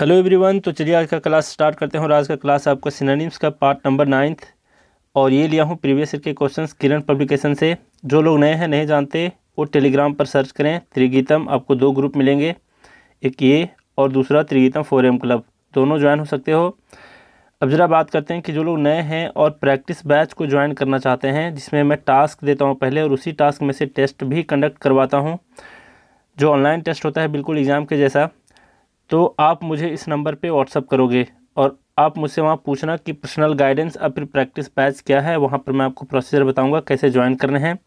hello everyone तो चलिए आज का क्लास स्टार्ट करते हैं और आज का क्लास आपका सिनानिम्स का पार्ट नंबर नाइन्थ और ये लिया हूँ प्रीवियस ईयर के क्वेश्चन किरण पब्लिकेशन से जो लोग नए हैं नहीं जानते वो टेलीग्राम पर सर्च करें त्रिगीतम आपको दो ग्रुप मिलेंगे एक ये और दूसरा त्रिगीतम फोरम क्लब दोनों ज्वाइन हो सकते हो अब ज़रा बात करते हैं कि जो लोग नए हैं और प्रैक्टिस बैच को ज्वाइन करना चाहते हैं जिसमें मैं टास्क देता हूँ पहले और उसी टास्क में से टेस्ट भी कंडक्ट करवाता हूँ जो ऑनलाइन टेस्ट होता है बिल्कुल एग्ज़ाम के जैसा तो आप मुझे इस नंबर पे व्हाट्सअप करोगे और आप मुझसे वहाँ पूछना कि पर्सनल गाइडेंस और फिर प्रैक्टिस बैच क्या है वहाँ पर मैं आपको प्रोसीजर बताऊँगा कैसे ज्वाइन करने हैं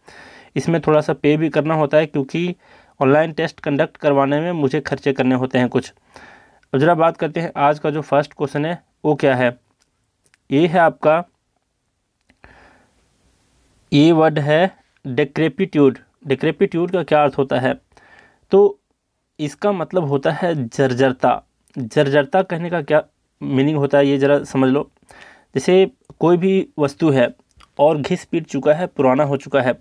इसमें थोड़ा सा पे भी करना होता है क्योंकि ऑनलाइन टेस्ट कंडक्ट करवाने में मुझे खर्चे करने होते हैं कुछ अब जरा बात करते हैं आज का जो फर्स्ट क्वेश्चन है वो क्या है ये है आपका ये वर्ड है डेक्रेपिट्यूड डेक्रेपिट्यूड का क्या अर्थ होता है तो इसका मतलब होता है जर्जरता जर्जरता कहने का क्या मीनिंग होता है ये ज़रा समझ लो जैसे कोई भी वस्तु है और घिस पीट चुका है पुराना हो चुका है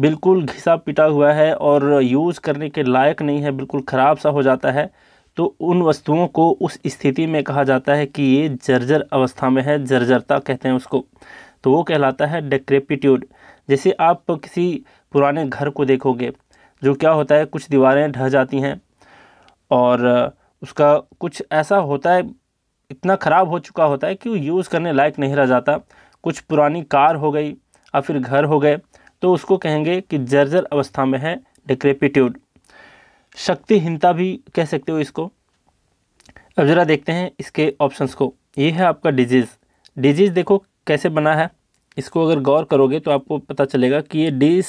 बिल्कुल घिसा पिटा हुआ है और यूज़ करने के लायक नहीं है बिल्कुल ख़राब सा हो जाता है तो उन वस्तुओं को उस स्थिति में कहा जाता है कि ये जर्जर अवस्था में है जर्जरता कहते हैं उसको तो वो कहलाता है डेक्रेपिट्यूड जैसे आप किसी पुराने घर को देखोगे जो क्या होता है कुछ दीवारें ढह जाती हैं और उसका कुछ ऐसा होता है इतना ख़राब हो चुका होता है कि वो यूज़ करने लायक नहीं रह जाता कुछ पुरानी कार हो गई या फिर घर हो गए तो उसको कहेंगे कि जर्जर अवस्था में है डिक्रेपिट्यूड शक्तिहीनता भी कह सकते हो इसको अब ज़रा देखते हैं इसके ऑप्शंस को ये है आपका डिजीज़ डिजीज़ देखो कैसे बना है इसको अगर गौर करोगे तो आपको पता चलेगा कि ये डिस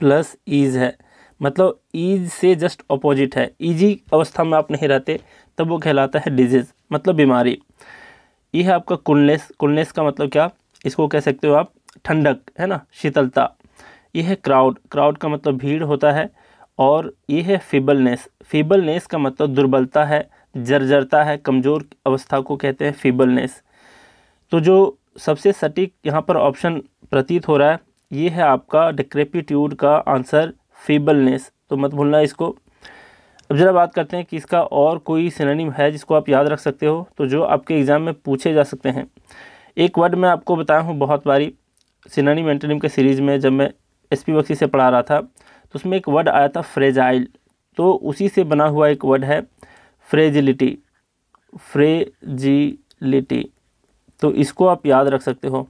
प्लस ईज़ है मतलब ईज e से जस्ट अपोजिट है ईजी e अवस्था में आप नहीं रहते तब वो कहलाता है डिजीज़ मतलब बीमारी ये e है आपका कुलनेस कुलनेस का मतलब क्या इसको कह सकते हो आप ठंडक है ना शीतलता ये है क्राउड क्राउड का मतलब भीड़ होता है और ये है फीबलनेस फीबलनेस का मतलब दुर्बलता है जर्जरता है कमज़ोर अवस्था को कहते हैं फीबलनेस तो जो सबसे सटीक यहाँ पर ऑप्शन प्रतीत हो रहा है ये है आपका डिक्रेपिट्यूड का आंसर फेबलनेस तो मत भूलना इसको अब ज़रा बात करते हैं कि इसका और कोई सिनोनिम है जिसको आप याद रख सकते हो तो जो आपके एग्ज़ाम में पूछे जा सकते हैं एक वर्ड मैं आपको बताया हूँ बहुत बारी सिनोनिम एंटोनिम के सीरीज़ में जब मैं एस पी से पढ़ा रहा था तो उसमें एक वर्ड आया था फ्रेजाइल तो उसी से बना हुआ एक वर्ड है फ्रेजिलिटी फ्रेजिलिटी तो इसको आप याद रख सकते हो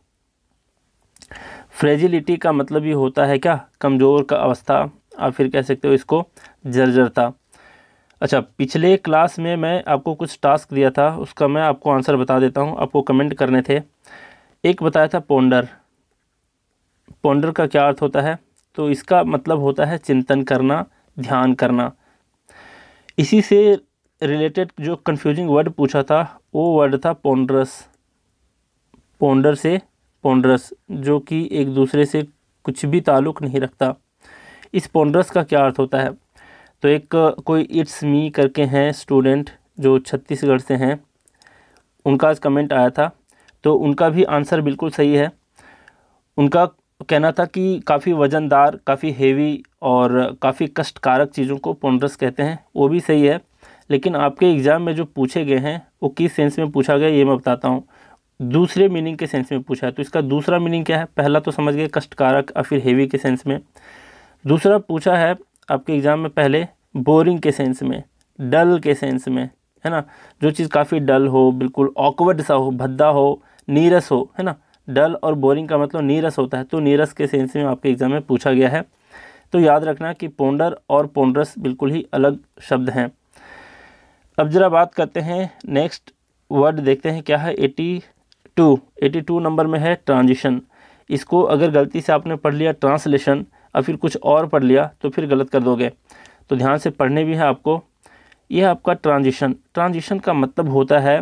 फ्रेजिलिटी का मतलब ये होता है क्या कमज़ोर का अवस्था आप फिर कह सकते हो इसको जर्जर था अच्छा पिछले क्लास में मैं आपको कुछ टास्क दिया था उसका मैं आपको आंसर बता देता हूँ आपको कमेंट करने थे एक बताया था पोंडर पोंडर का क्या अर्थ होता है तो इसका मतलब होता है चिंतन करना ध्यान करना इसी से रिलेटेड जो कन्फ्यूजिंग वर्ड पूछा था वो वर्ड था पोंडरस पोंडर से पोंडरस जो कि एक दूसरे से कुछ भी ताल्लुक़ नहीं रखता इस पॉन्ड्रस का क्या अर्थ होता है तो एक कोई इट्स मी करके हैं स्टूडेंट जो छत्तीसगढ़ से हैं उनका आज कमेंट आया था तो उनका भी आंसर बिल्कुल सही है उनका कहना था कि काफ़ी वज़नदार काफ़ी हेवी और काफ़ी कष्टकारक चीज़ों को पोंड्रस कहते हैं वो भी सही है लेकिन आपके एग्ज़ाम में जो पूछे गए हैं वो किस सेंस में पूछा गया ये मैं बताता हूँ दूसरे मीनिंग के सेंस में पूछा है तो इसका दूसरा मीनिंग क्या है पहला तो समझ गए कष्टकारक और फिर हेवी के सेंस में दूसरा पूछा है आपके एग्ज़ाम में पहले बोरिंग के सेंस में डल के सेंस में है ना जो चीज़ काफ़ी डल हो बिल्कुल ऑकवर्ड सा हो भद्दा हो नीरस हो है ना डल और बोरिंग का मतलब नीरस होता है तो नीरस के सेंस में आपके एग्ज़ाम में पूछा गया है तो याद रखना कि पोंडर और पोंडरस बिल्कुल ही अलग शब्द हैं अब ज़रा बात करते हैं नेक्स्ट वर्ड देखते हैं क्या है eighty two eighty two number में है ट्रांजिशन इसको अगर गलती से आपने पढ़ लिया ट्रांसलेशन और फिर कुछ और पढ़ लिया तो फिर गलत कर दोगे तो ध्यान से पढ़ने भी हैं आपको यह आपका ट्रांजिशन ट्रांजिशन का मतलब होता है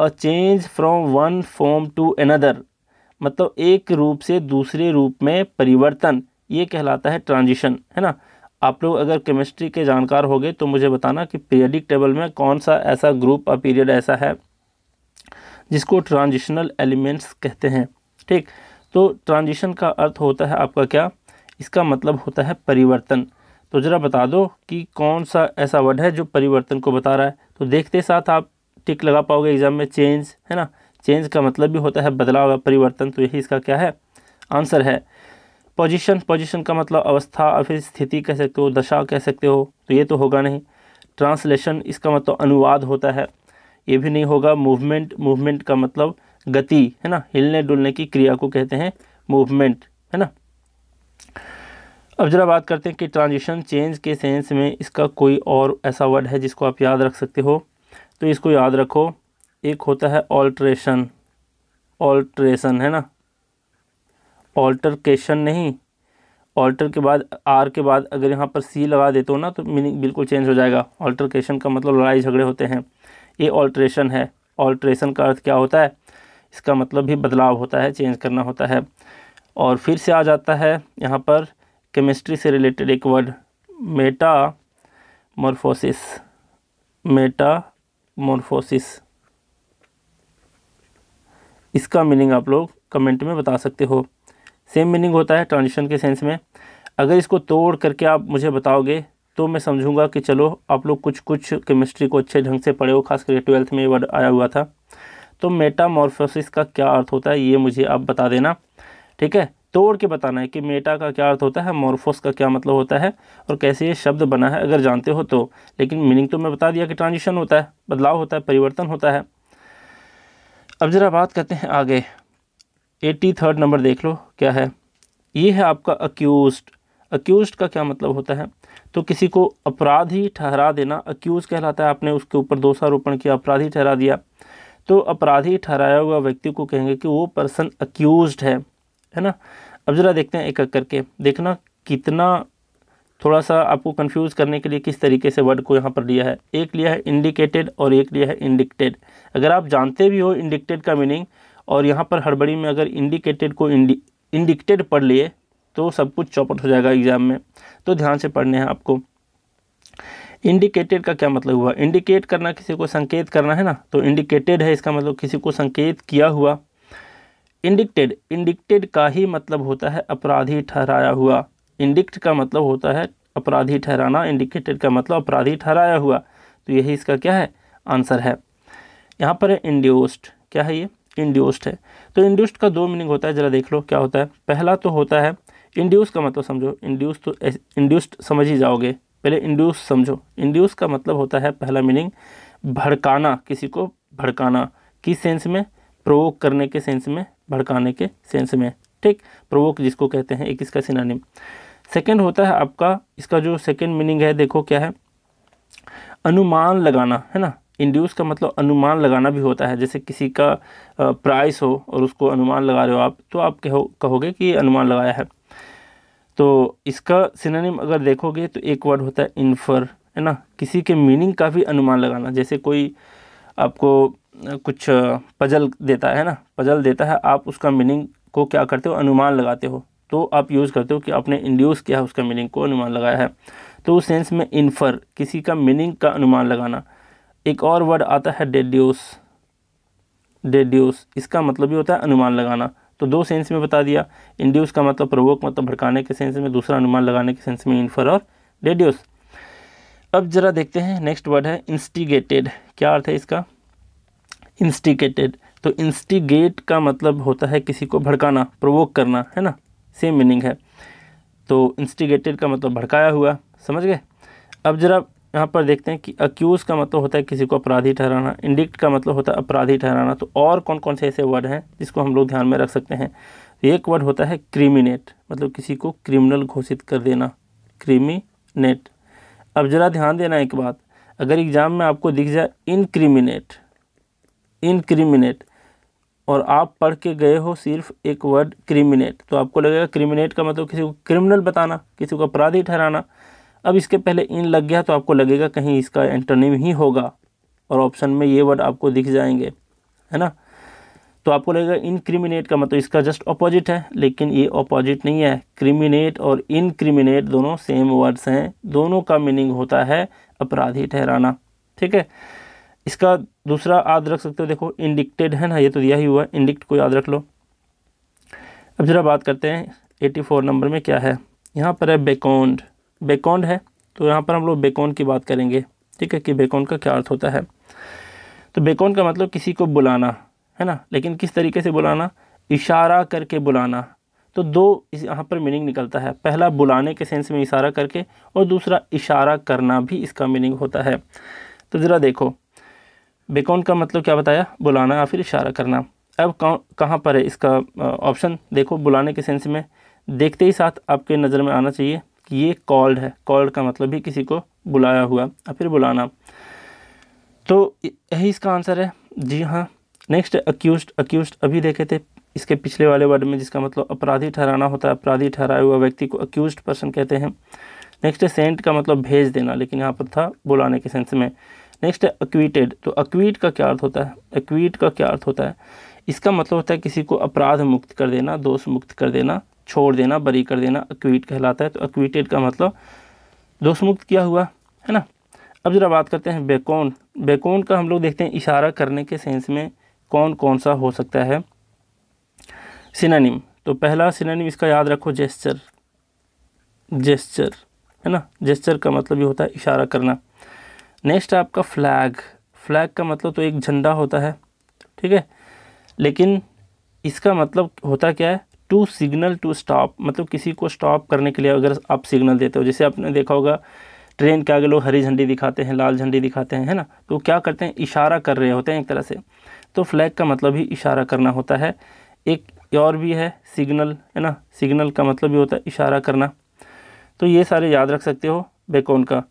a change from one form to another मतलब एक रूप से दूसरे रूप में परिवर्तन ये कहलाता है ट्रांजिशन है ना आप लोग अगर केमिस्ट्री के जानकार हो गए तो मुझे बताना कि पीरियडिक टेबल में कौन सा ऐसा ग्रुप और पीरियड ऐसा है जिसको ट्रांजिशनल एलिमेंट्स कहते हैं ठीक तो ट्रांजिशन का अर्थ होता है आपका क्या इसका मतलब होता है परिवर्तन तो ज़रा बता दो कि कौन सा ऐसा वर्ड है जो परिवर्तन को बता रहा है तो देखते साथ आप टिक लगा पाओगे एग्ज़ाम में चेंज है ना चेंज का मतलब भी होता है बदलाव या परिवर्तन तो यही इसका क्या है आंसर है पोजिशन पोजिशन का मतलब अवस्था और फिर स्थिति कह सकते हो दशा कह सकते हो तो ये तो होगा नहीं ट्रांसलेशन इसका मतलब अनुवाद होता है ये भी नहीं होगा मूवमेंट मूवमेंट का मतलब गति है ना हिलने डुलने की क्रिया को कहते हैं मूवमेंट है ना अब जरा बात करते हैं कि ट्रांजिशन चेंज के सेंस में इसका कोई और ऐसा वर्ड है जिसको आप याद रख सकते हो तो इसको याद रखो एक होता है ऑल्ट्रेशन ऑल्ट्रेशन है ना ऑल्टरकेशन नहीं ऑल्टर के बाद आर के बाद अगर यहाँ पर सी लगा देते हो ना तो मीनिंग बिल्कुल चेंज हो जाएगा ऑल्टरकेशन का मतलब लड़ाई झगड़े होते हैं ये ऑल्ट्रेशन है ऑल्ट्रेशन का अर्थ क्या होता है इसका मतलब भी बदलाव होता है चेंज करना होता है और फिर से आ जाता है यहाँ पर केमिस्ट्री से रिलेटेड एक word metamorphosis metamorphosis इसका मीनिंग आप लोग कमेंट में बता सकते हो सेम मीनिंग होता है ट्रांजिशन के सेंस में अगर इसको तोड़ करके आप मुझे बताओगे तो मैं समझूंगा कि चलो आप लोग कुछ कुछ केमिस्ट्री को अच्छे ढंग से पढ़े हो खास करके ट्वेल्थ में ये वर्ड आया हुआ था तो मेटामॉर्फोसिस का क्या अर्थ होता है ये मुझे आप बता देना ठीक है तोड़ के बताना है कि मेटा का क्या अर्थ होता है मॉर्फोस का क्या मतलब होता है और कैसे ये शब्द बना है अगर जानते हो तो लेकिन मीनिंग तो मैं बता दिया कि ट्रांजिशन होता है बदलाव होता है परिवर्तन होता है अब ज़रा बात करते हैं आगे एट्टी थर्ड नंबर देख लो क्या है ये है आपका अक्यूज अक्यूज का क्या मतलब होता है तो किसी को अपराधी ठहरा देना अक्यूज़ कहलाता है आपने उसके ऊपर दोषारोपण किया अपराधी ठहरा दिया तो अपराधी ठहराया हुआ व्यक्ति को कहेंगे कि वो पर्सन अक्यूज़ है है ना अब ज़रा देखते हैं एक एक करके देखना कितना थोड़ा सा आपको कंफ्यूज करने के लिए किस तरीके से वर्ड को यहाँ पर लिया है एक लिया है इंडिकेटेड और एक लिया है इंडिक्टेड अगर आप जानते भी हो इंडिक्टेड का मीनिंग और यहाँ पर हड़बड़ी में अगर इंडिकेटेड को इंडिकटेड इंडिक्टेड पढ़ लिए तो सब कुछ चौपट हो जाएगा एग्ज़ाम में तो ध्यान से पढ़ने हैं आपको इंडिकेटेड का क्या मतलब हुआ इंडिकेट करना किसी को संकेत करना है ना तो इंडिकेटेड है इसका मतलब किसी को संकेत किया हुआ इंडिक्टेड इंडिक्टेड का ही मतलब होता है अपराधी ठहराया हुआ इंडिक्ट का मतलब होता है अपराधी ठहराना इंडिकेटेड का मतलब अपराधी ठहराया हुआ तो यही इसका क्या है आंसर है यहाँ पर है इंड्यूस्ड क्या है ये इंड्यूस्ड है तो इंड्यूस्ड का दो मीनिंग होता है ज़रा देख लो क्या होता है पहला तो होता है इंड्यूस का मतलब समझो इंड्यूस तो इंड्यूस्ड समझ ही जाओगे पहले इंड्यूस समझो इंड्यूस का मतलब होता है पहला मीनिंग भड़काना किसी को भड़काना किस सेंस में प्रोवोक करने के सेंस में भड़काने के सेंस में ठीक प्रवोक जिसको कहते हैं एक इसका सिनानिम सेकंड होता है आपका इसका जो सेकंड मीनिंग है देखो क्या है अनुमान लगाना है ना इंड्यूस का मतलब अनुमान लगाना भी होता है जैसे किसी का प्राइस हो और उसको अनुमान लगा रहे हो आप तो आप कहो कहोगे कि अनुमान लगाया है तो इसका सिनानिम अगर देखोगे तो एक वर्ड होता है इन्फर है ना किसी के मीनिंग का भी अनुमान लगाना जैसे कोई आपको कुछ पजल देता है ना पजल देता है आप उसका मीनिंग को क्या करते हो अनुमान लगाते हो तो आप यूज़ करते हो कि आपने इंड्यूस किया है उसका मीनिंग को अनुमान लगाया है तो उस सेंस में इन्फर किसी का मीनिंग का अनुमान लगाना एक और वर्ड आता है डेड्यूस डेड्यूस इसका मतलब ही होता है अनुमान लगाना तो दो सेंस में बता दिया इंड्यूस का मतलब प्रवोक मतलब भड़काने के सेंस में दूसरा अनुमान लगाने के सेंस में इन्फर और डेड्यूस अब ज़रा देखते हैं नेक्स्ट वर्ड है इंस्टिगेटेड क्या अर्थ है इसका इंस्टिगेटेड तो इंस्टिगेट का मतलब होता है किसी को भड़काना प्रोवोक करना है ना सेम मीनिंग है तो इंस्टिगेटेड का मतलब भड़काया हुआ समझ गए अब ज़रा यहाँ पर देखते हैं कि अक्यूज़ का मतलब होता है किसी को अपराधी ठहराना इंडिक्ट का मतलब होता है अपराधी ठहराना तो और कौन कौन से ऐसे वर्ड हैं जिसको हम लोग ध्यान में रख सकते हैं तो एक वर्ड होता है क्रिमिनेट मतलब किसी को क्रिमिनल घोषित कर देना क्रिमिनेट अब ज़रा ध्यान देना एक बात अगर एग्ज़ाम में आपको दिख जाए इनक्रिमिनेट इनक्रिमिनेट और आप पढ़ के गए हो सिर्फ एक वर्ड क्रिमिनेट तो आपको लगेगा क्रिमिनेट का मतलब किसी को क्रिमिनल बताना किसी को अपराधी ठहराना अब इसके पहले इन लग गया तो आपको लगेगा कहीं इसका एंटरनेम ही होगा और ऑप्शन में ये वर्ड आपको दिख जाएंगे है ना तो आपको लगेगा इनक्रिमिनेट का मतलब इसका जस्ट अपोजिट है लेकिन ये अपोजिट नहीं है क्रिमिनेट और इनक्रिमिनेट दोनों सेम वर्ड्स हैं दोनों का मीनिंग होता है अपराधी ठहराना ठीक है इसका दूसरा याद रख सकते हो देखो इंडिक्टेड है ना ये तो दिया ही हुआ है इंडिक्ट को याद रख लो अब ज़रा बात करते हैं एटी फोर नंबर में क्या है यहाँ पर है बेकॉन्ड बेकॉन्ड है तो यहाँ पर हम लोग बेकॉन्ड की बात करेंगे ठीक है कि बेकॉन्ड का क्या अर्थ होता है तो बेकॉन्ड का मतलब किसी को बुलाना है ना लेकिन किस तरीके से बुलाना इशारा करके बुलाना तो दो इस यहाँ पर मीनिंग निकलता है पहला बुलाने के सेंस में इशारा करके और दूसरा इशारा करना भी इसका मीनिंग होता है तो ज़रा देखो बेकॉन का मतलब क्या बताया बुलाना या फिर इशारा करना अब कहाँ पर है इसका ऑप्शन देखो बुलाने के सेंस में देखते ही साथ आपके नज़र में आना चाहिए कि ये कॉल्ड है कॉल्ड का मतलब भी किसी को बुलाया हुआ या फिर बुलाना तो यही इसका आंसर है जी हाँ नेक्स्ट अक्यूज अक्यूज अभी देखे थे इसके पिछले वाले वर्ड में जिसका मतलब अपराधी ठहराना होता है अपराधी ठहराया हुआ व्यक्ति को अक्यूज पर्सन कहते हैं नेक्स्ट सेंट का मतलब भेज देना लेकिन यहाँ पर था बुलाने के सेंस में नेक्स्ट है अक्वीटेड तो अक्वीट का क्या अर्थ होता है अक्वीट का क्या अर्थ होता है इसका मतलब होता है किसी को अपराध मुक्त कर देना दोष मुक्त कर देना छोड़ देना बरी कर देना अक्वीट कहलाता है तो अक्वीटेड का मतलब दोष मुक्त किया हुआ है ना अब जरा बात करते हैं बेकौन बेकौन का हम लोग देखते हैं इशारा करने के सेंस में कौन कौन सा हो सकता है सिनानिम तो पहला सिनानिम इसका याद रखो जेस्चर जेस्चर है ना जेस्चर का मतलब ये होता है इशारा करना नेक्स्ट आपका फ्लैग फ्लैग का मतलब तो एक झंडा होता है ठीक है लेकिन इसका मतलब होता क्या है टू सिग्नल टू स्टॉप मतलब किसी को स्टॉप करने के लिए अगर आप सिग्नल देते हो जैसे आपने देखा होगा ट्रेन के आगे लोग हरी झंडी दिखाते हैं लाल झंडी दिखाते हैं है ना तो क्या करते हैं इशारा कर रहे होते हैं एक तरह से तो फ्लैग का मतलब ही इशारा करना होता है एक और भी है सिग्नल है ना सिग्नल का मतलब भी होता है इशारा करना तो ये सारे याद रख सकते हो बेकौन का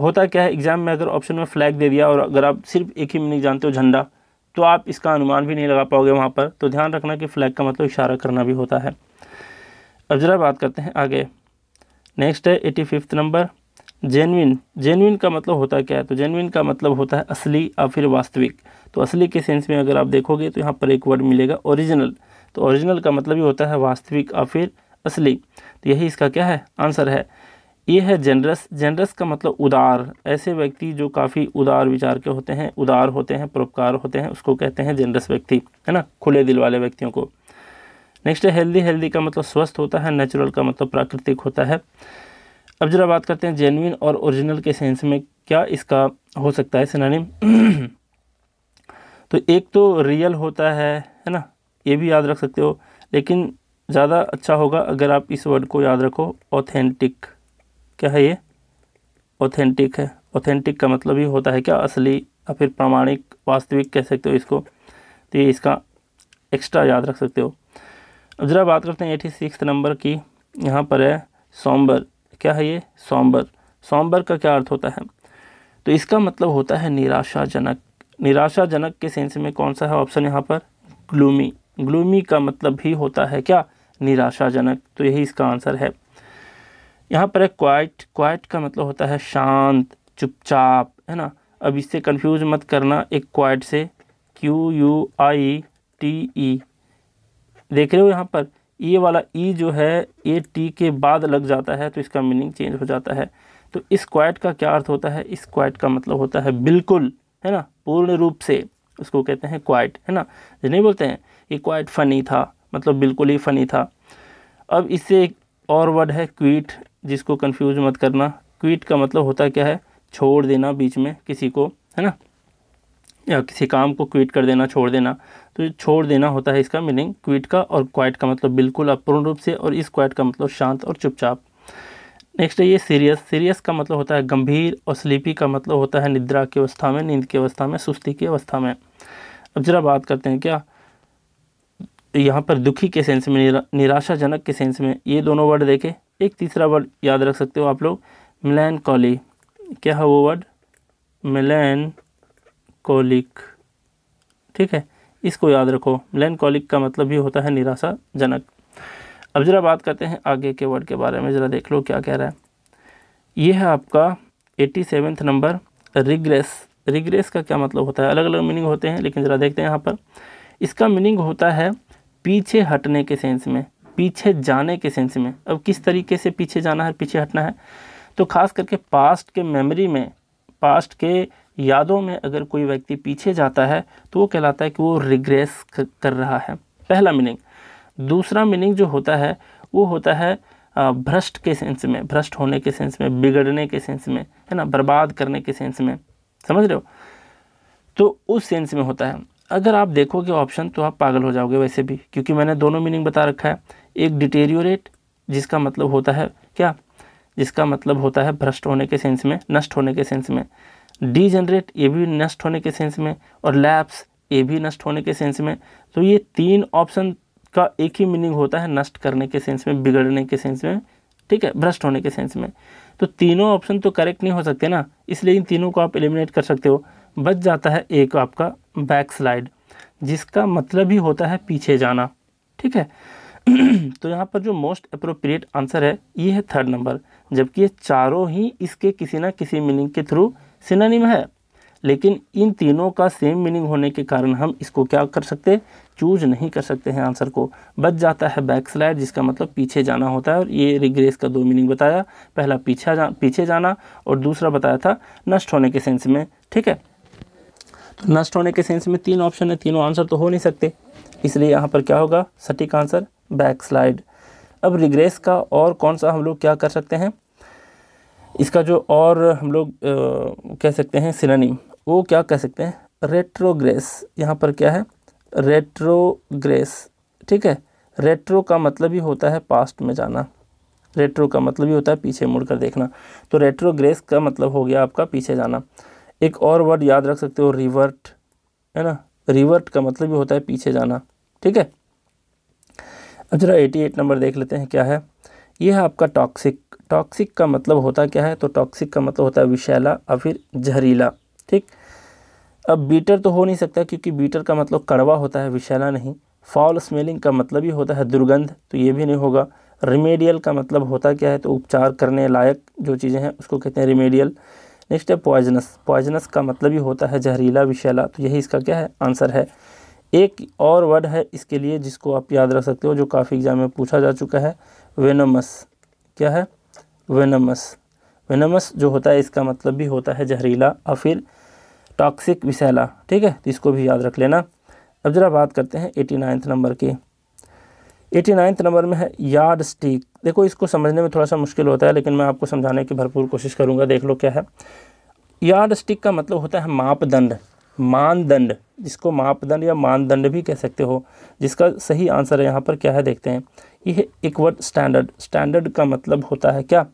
होता क्या है एग्ज़ाम में अगर ऑप्शन में फ्लैग दे दिया और अगर आप सिर्फ एक ही मीनिंग जानते हो झंडा तो आप इसका अनुमान भी नहीं लगा पाओगे वहाँ पर तो ध्यान रखना कि फ्लैग का मतलब इशारा करना भी होता है अब ज़रा बात करते हैं आगे नेक्स्ट है eighty fifth number genuine genuine का मतलब होता क्या है तो जेनविन का मतलब होता है असली या फिर वास्तविक तो असली के सेंस में अगर आप देखोगे तो यहाँ पर एक वर्ड मिलेगा ओरिजिनल तो ओरिजिनल का मतलब ही होता है वास्तविक या फिर असली तो यही इसका क्या है आंसर है ये है जनरस जनरस का मतलब उदार ऐसे व्यक्ति जो काफ़ी उदार विचार के होते हैं उदार होते हैं परोपकार होते हैं उसको कहते हैं जनरस व्यक्ति है ना खुले दिल वाले व्यक्तियों को नेक्स्ट है हेल्दी हेल्दी का मतलब स्वस्थ होता है नेचुरल का मतलब प्राकृतिक होता है अब जरा बात करते हैं जेनविन और ओरिजिनल के सेंस में क्या इसका हो सकता है सिनानिम तो एक तो रियल होता है है ना ये भी याद रख सकते हो लेकिन ज़्यादा अच्छा होगा अगर आप इस वर्ड को याद रखो ऑथेंटिक क्या है ये ऑथेंटिक है ऑथेंटिक का मतलब ही होता है क्या असली या फिर प्रामाणिक वास्तविक कह सकते हो इसको तो ये इसका एक्स्ट्रा याद रख सकते हो अब ज़रा बात करते हैं एटी सिक्स नंबर की यहाँ पर है सॉम्बर क्या है ये सॉम्बर सॉम्बर का क्या अर्थ होता है तो इसका मतलब होता है निराशाजनक निराशाजनक के सेंस में कौन सा है ऑप्शन यहाँ पर ग्लूमी ग्लूमी का मतलब भी होता है क्या निराशाजनक तो यही इसका आंसर है यहाँ पर है क्वाइट क्वाइट का मतलब होता है शांत चुपचाप है ना अब इससे कंफ्यूज मत करना एक क्वाइट से Q U I T E देख रहे हो यहाँ पर ये वाला ई e जो है ए टी के बाद लग जाता है तो इसका मीनिंग चेंज हो जाता है तो इस क्वाइट का क्या अर्थ होता है इस क्वाइट का मतलब होता है बिल्कुल है ना पूर्ण रूप से उसको कहते हैं क्वाइट है ना जो नहीं बोलते हैं ये क्वाइट फ़नी था मतलब बिल्कुल ही फ़नी था अब इससे एक और वर्ड है क्वीट जिसको कंफ्यूज मत करना क्विट का मतलब होता क्या है छोड़ देना बीच में किसी को है ना या किसी काम को क्विट कर देना छोड़ देना तो छोड़ देना होता है इसका मीनिंग क्विट का और क्वाइट का मतलब बिल्कुल अपूर्ण रूप से और इस क्वाइट का मतलब शांत और चुपचाप नेक्स्ट है ये सीरियस सीरियस का मतलब होता है गंभीर और स्लीपी का मतलब होता है निद्रा की अवस्था में नींद की अवस्था में सुस्ती की अवस्था में अब जरा बात करते हैं क्या यहाँ पर दुखी के सेंस में निरा, निराशाजनक के सेंस में ये दोनों वर्ड देखें एक तीसरा वर्ड याद रख सकते हो आप लोग मिलैन कॉली क्या है वो वर्ड मिलैन कॉलिक ठीक है इसको याद रखो मिलैन कॉलिक का मतलब भी होता है निराशाजनक अब ज़रा बात करते हैं आगे के वर्ड के बारे में ज़रा देख लो क्या कह रहा है ये है आपका eighty seventh number regress regress का क्या मतलब होता है अलग अलग मीनिंग होते हैं लेकिन ज़रा देखते हैं यहाँ पर इसका मीनिंग होता है पीछे हटने के सेंस में पीछे जाने के सेंस में अब किस तरीके से पीछे जाना है पीछे हटना है तो खास करके पास्ट के मेमोरी में पास्ट के यादों में अगर कोई व्यक्ति पीछे जाता है तो वो कहलाता है कि वो रिग्रेस कर रहा है पहला मीनिंग दूसरा मीनिंग जो होता है वो होता है भ्रष्ट के सेंस में भ्रष्ट होने के सेंस में बिगड़ने के सेंस में है ना बर्बाद करने के सेंस में समझ रहे हो तो उस सेंस में होता है अगर आप देखोगे ऑप्शन तो आप पागल हो जाओगे वैसे भी क्योंकि मैंने दोनों मीनिंग बता रखा है एक डिटेरियोरेट जिसका मतलब होता है क्या जिसका मतलब होता है भ्रष्ट होने के सेंस में नष्ट होने के सेंस में डीजनरेट ये भी नष्ट होने के सेंस में और लैप्स ये भी नष्ट होने के सेंस में तो ये तीन ऑप्शन का एक ही मीनिंग होता है नष्ट करने के सेंस में बिगड़ने के सेंस में ठीक है भ्रष्ट होने के सेंस में तो तीनों ऑप्शन तो करेक्ट नहीं हो सकते ना इसलिए इन तीनों को आप एलिमिनेट कर सकते हो बच जाता है एक आपका बैक स्लाइड जिसका मतलब ही होता है पीछे जाना ठीक है तो यहाँ पर जो मोस्ट अप्रोप्रिएट आंसर है ये है थर्ड नंबर जबकि ये चारों ही इसके किसी ना किसी मीनिंग के थ्रू सिनोनिम है लेकिन इन तीनों का सेम मीनिंग होने के कारण हम इसको क्या कर सकते चूज नहीं कर सकते हैं आंसर को बच जाता है बैक स्लाइड जिसका मतलब पीछे जाना होता है और ये रिग्रेस का दो मीनिंग बताया पहला पीछा जा पीछे जाना और दूसरा बताया था नष्ट होने के सेंस में ठीक है नष्ट होने के सेंस में तीन ऑप्शन है तीनों आंसर तो हो नहीं सकते इसलिए यहाँ पर क्या होगा सटीक आंसर बैक स्लाइड अब रिग्रेस का और कौन सा हम लोग क्या कर सकते हैं इसका जो और हम लोग कह सकते हैं सिनानिम वो क्या कह सकते हैं रेट्रोग्रेस यहाँ पर क्या है रेट्रोग्रेस ठीक है रेट्रो का मतलब ही होता है पास्ट में जाना रेट्रो का मतलब ही होता है पीछे मुड़कर देखना तो रेट्रोग्रेस का मतलब हो गया आपका पीछे जाना एक और वर्ड याद रख सकते हो रिवर्ट है ना रिवर्ट का मतलब भी होता है पीछे जाना ठीक है अब जरा 88 नंबर देख लेते हैं क्या है ये है आपका टॉक्सिक टॉक्सिक का मतलब होता क्या है तो टॉक्सिक का मतलब होता है विषैला और फिर जहरीला ठीक अब बीटर तो हो नहीं सकता क्योंकि बीटर का मतलब कड़वा होता है विषैला नहीं फॉल स्मेलिंग का मतलब ही होता है दुर्गंध तो ये भी नहीं होगा रिमेडियल का मतलब होता क्या है तो उपचार करने लायक जो चीज़ें हैं उसको कहते हैं रिमेडियल नेक्स्ट है पॉइजनस पॉइजनस का मतलब ही होता है जहरीला विशैला तो यही इसका क्या है आंसर है एक और वर्ड है इसके लिए जिसको आप याद रख सकते हो जो काफ़ी एग्जाम में पूछा जा चुका है वेनमस क्या है वेनमस वेनमस जो होता है इसका मतलब भी होता है जहरीला और फिर टॉक्सिक विशैला ठीक है तो इसको भी याद रख लेना अब ज़रा बात करते हैं एटी नाइन्थ नंबर की एटी नाइन्थ नंबर में है यार्ड स्टिक देखो इसको समझने में थोड़ा सा मुश्किल होता है लेकिन मैं आपको समझाने की भरपूर कोशिश करूँगा देख लो क्या है यार्ड स्टिक का मतलब होता है मापदंड मानदंड जिसको मापदंड या मानदंड भी कह सकते हो जिसका सही आंसर यहाँ पर क्या है देखते हैं यह वर्ड स्टैंडर्ड स्टैंडर्ड का मतलब होता है क्या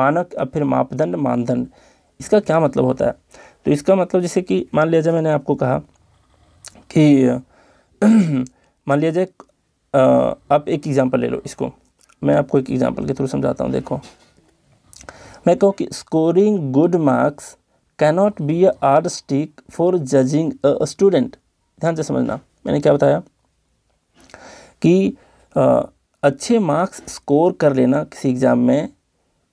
मानक या फिर मापदंड मानदंड इसका क्या मतलब होता है तो इसका मतलब जैसे कि मान लिया जाए मैंने आपको कहा कि मान लिया जाए आप एक एग्ज़ाम्पल ले लो इसको मैं आपको एक एग्ज़ाम्पल के थ्रू समझाता हूँ देखो मैं कहूँ कि scoring good marks cannot be a yardstick for judging a student ध्यान से समझना मैंने क्या बताया कि आ, अच्छे मार्क्स स्कोर कर लेना किसी एग्ज़ाम में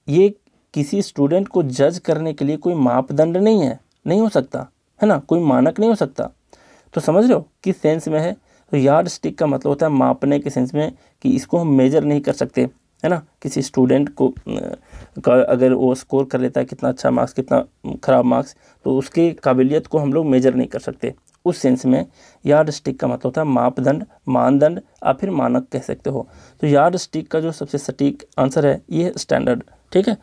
ये किसी स्टूडेंट को जज करने के लिए कोई मापदंड नहीं है नहीं हो सकता है ना कोई मानक नहीं हो सकता तो समझ रहे हो किस सेंस में है तो यार्ड स्टिक का मतलब होता है मापने के सेंस में कि इसको हम मेजर नहीं कर सकते है ना किसी स्टूडेंट को का अगर वो स्कोर कर लेता है कितना अच्छा मार्क्स कितना ख़राब मार्क्स तो उसके काबिलियत को हम लोग मेजर नहीं कर सकते उस सेंस में यार्ड स्टिक का मतलब होता है मापदंड मानदंड या फिर मानक कह सकते हो तो यार्ड स्टिक का जो सबसे सटीक आंसर है ये स्टैंडर्ड ठीक है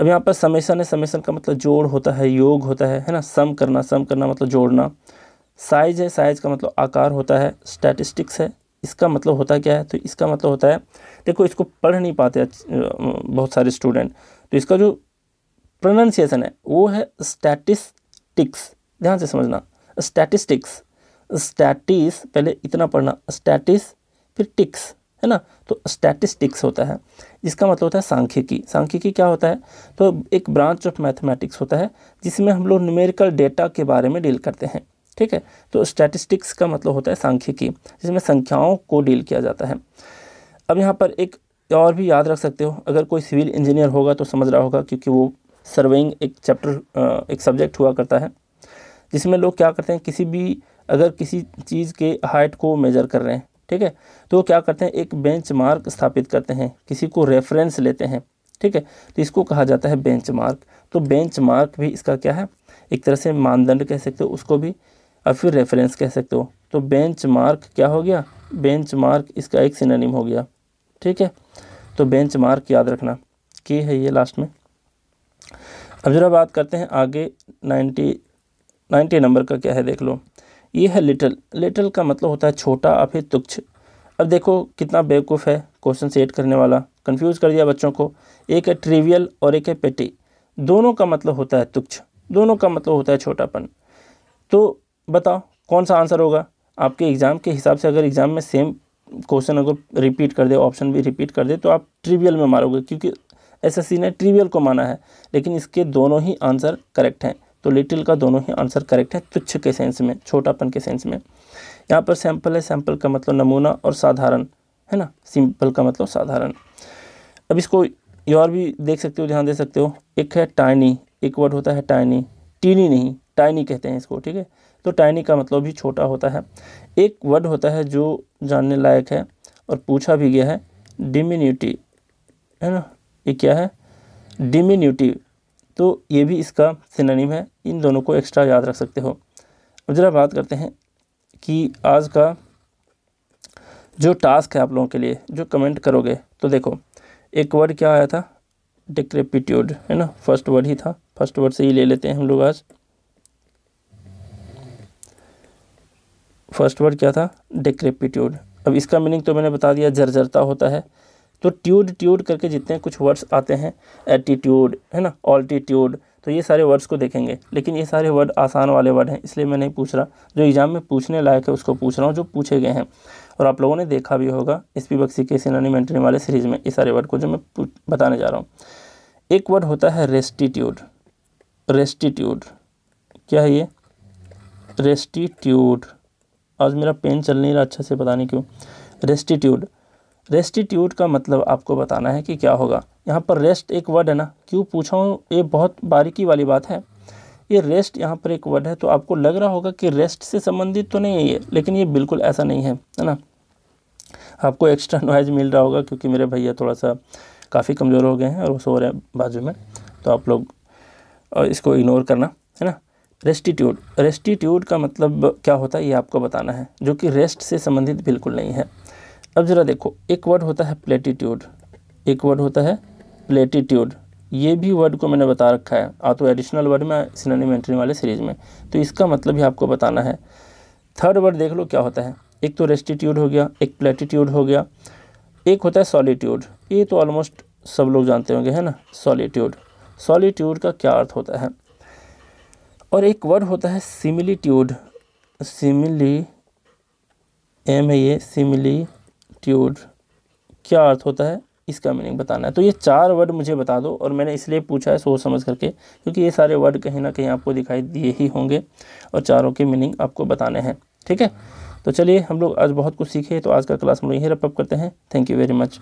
अब यहाँ पर समेसन है समेसन का मतलब जोड़ होता है योग होता है है ना सम करना सम करना मतलब जोड़ना साइज है साइज का मतलब आकार होता है स्टैटिस्टिक्स है इसका मतलब होता क्या है तो इसका मतलब होता है देखो इसको पढ़ नहीं पाते बहुत सारे स्टूडेंट तो इसका जो प्रोनाशिएसन है वो है स्टैटिस्टिक्स ध्यान से समझना स्टैटिस्टिक्स स्टैटिस पहले इतना पढ़ना स्टैटिस फिर टिक्स है ना तो स्टैटिस्टिक्स होता है इसका मतलब होता है सांख्यिकी सांख्यिकी क्या होता है तो एक ब्रांच ऑफ मैथमेटिक्स होता है जिसमें हम लोग न्यूमेरिकल डेटा के बारे में डील करते हैं ठीक है तो स्टैटिस्टिक्स का मतलब होता है सांख्यिकी जिसमें संख्याओं को डील किया जाता है अब यहाँ पर एक और भी याद रख सकते हो अगर कोई सिविल इंजीनियर होगा तो समझ रहा होगा क्योंकि वो सर्वेइंग एक चैप्टर एक सब्जेक्ट हुआ करता है जिसमें लोग क्या करते हैं किसी भी अगर किसी चीज़ के हाइट को मेज़र कर रहे हैं ठीक है तो वो क्या करते हैं एक बेंच मार्क स्थापित करते हैं किसी को रेफरेंस लेते हैं ठीक है तो इसको कहा जाता है बेंच मार्क तो बेंच मार्क भी इसका क्या है एक तरह से मानदंड कह सकते हो उसको भी और फिर रेफरेंस कह सकते हो तो बेंच मार्क क्या हो गया बेंच मार्क इसका एक सिनानिम हो गया ठीक है तो बेंच मार्क याद रखना की है ये लास्ट में अब ज़रा बात करते हैं आगे नाइन्टी नाइन्टी नंबर का क्या है देख लो ये है लिटल लिटल का मतलब होता है छोटा या फिर तुच्छ अब देखो कितना बेवकूफ़ है क्वेश्चन सेट करने वाला कंफ्यूज कर दिया बच्चों को एक है ट्रिवियल और एक है पेटी दोनों का मतलब होता है तुच्छ दोनों का मतलब होता है छोटापन तो बताओ कौन सा आंसर होगा आपके एग्ज़ाम के हिसाब से अगर एग्ज़ाम में सेम क्वेश्चन अगर रिपीट कर दे ऑप्शन भी रिपीट कर दे तो आप ट्रिवियल में मारोगे क्योंकि एसएससी ने ट्रिवियल को माना है लेकिन इसके दोनों ही आंसर करेक्ट हैं तो लिटिल का दोनों ही आंसर करेक्ट है तुच्छ के सेंस में छोटापन के सेंस में यहाँ पर सैंपल है सैंपल का मतलब नमूना और साधारण है ना सिंपल का मतलब साधारण अब इसको ये और भी देख सकते हो ध्यान दे सकते हो एक है टाइनी एक वर्ड होता है टाइनी टीनी नहीं टाइनी कहते हैं इसको ठीक है तो टाइनी का मतलब भी छोटा होता है एक वर्ड होता है जो जानने लायक है और पूछा भी गया है डिमिन्यूटी है ना ये क्या है डिमिन्यूटिव तो ये भी इसका सिनोनिम है इन दोनों को एक्स्ट्रा याद रख सकते हो अब ज़रा बात करते हैं कि आज का जो टास्क है आप लोगों के लिए जो कमेंट करोगे तो देखो एक वर्ड क्या आया था डिक्रेपिट्यूड है ना फर्स्ट वर्ड ही था फर्स्ट वर्ड से ही ले लेते हैं हम लोग आज फर्स्ट वर्ड क्या था डिक्रेपिट्यूड अब इसका मीनिंग तो मैंने बता दिया जर्जरता होता है तो ट्यूड ट्यूड करके जितने कुछ वर्ड्स आते हैं एटीट्यूड है ना ऑल्टीट्यूड तो ये सारे वर्ड्स को देखेंगे लेकिन ये सारे वर्ड आसान वाले वर्ड हैं इसलिए मैं नहीं पूछ रहा जो एग्ज़ाम में पूछने लायक है उसको पूछ रहा हूँ जो पूछे गए हैं और आप लोगों ने देखा भी होगा इस पी बक्सी के सिनानिमेंट्री वाले सीरीज़ में ये सारे वर्ड को जो मैं बताने जा रहा हूँ एक वर्ड होता है रेस्टिट्यूड रेस्टिट्यूड क्या है ये रेस्टिट्यूड आज मेरा पेन चल नहीं रहा अच्छा से पता नहीं क्यों रेस्टिट्यूड रेस्टिट्यूड का मतलब आपको बताना है कि क्या होगा यहाँ पर रेस्ट एक वर्ड है ना क्यों पूछा हूँ ये बहुत बारीकी वाली बात है ये रेस्ट यहाँ पर एक वर्ड है तो आपको लग रहा होगा कि रेस्ट से संबंधित तो नहीं है ये लेकिन ये बिल्कुल ऐसा नहीं है है ना आपको एक्स्ट्रा नॉइज मिल रहा होगा क्योंकि मेरे भैया थोड़ा सा काफ़ी कमज़ोर हो गए हैं और वो सो रहे हैं बाजू में तो आप लोग इसको इग्नोर करना है ना रेस्टिट्यूड रेस्टिट्यूड का मतलब क्या होता है ये आपको बताना है जो कि रेस्ट से संबंधित बिल्कुल नहीं है अब ज़रा देखो एक वर्ड होता है प्लेटिट्यूड एक वर्ड होता है प्लेटिट्यूड ये भी वर्ड को मैंने बता रखा है आ तो एडिशनल वर्ड में सिनोनिम एंट्री वाले सीरीज़ में तो इसका मतलब भी आपको बताना है थर्ड वर्ड देख लो क्या होता है एक तो रेस्टिट्यूड हो गया एक प्लेटिट्यूड हो गया एक होता है सॉलीट्यूड ये तो ऑलमोस्ट सब लोग जानते होंगे है ना सॉलीट्यूड सॉलीट्यूड का क्या अर्थ होता है और एक वर्ड होता है सिमिलीट्यूड सिमिली एम है ये सिमिलीट्यूड क्या अर्थ होता है इसका मीनिंग बताना है तो ये चार वर्ड मुझे बता दो और मैंने इसलिए पूछा है सोच समझ करके क्योंकि ये सारे वर्ड कहीं ना कहीं आपको दिखाई दिए ही होंगे और चारों के मीनिंग आपको बताने हैं ठीक है तो चलिए हम लोग आज बहुत कुछ सीखे तो आज का क्लास हम लोग यहीं रपअप करते हैं थैंक यू वेरी मच